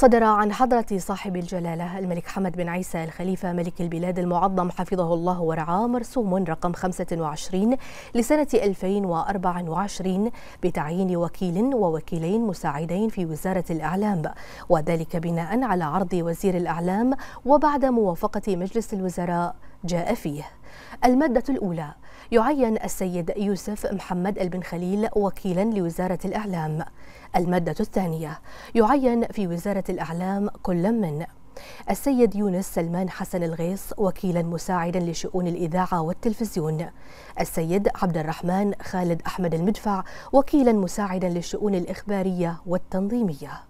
صدر عن حضرة صاحب الجلالة الملك حمد بن عيسى الخليفة ملك البلاد المعظم حفظه الله ورعاه مرسوم رقم 25 لسنة 2024 بتعيين وكيل ووكيلين مساعدين في وزارة الإعلام وذلك بناء على عرض وزير الإعلام وبعد موافقة مجلس الوزراء جاء فيه المادة الأولى يعين السيد يوسف محمد البن خليل وكيلا لوزارة الإعلام المادة الثانية يعين في وزارة الإعلام كل من السيد يونس سلمان حسن الغيص وكيلا مساعدا لشؤون الإذاعة والتلفزيون السيد عبد الرحمن خالد أحمد المدفع وكيلا مساعدا للشؤون الإخبارية والتنظيمية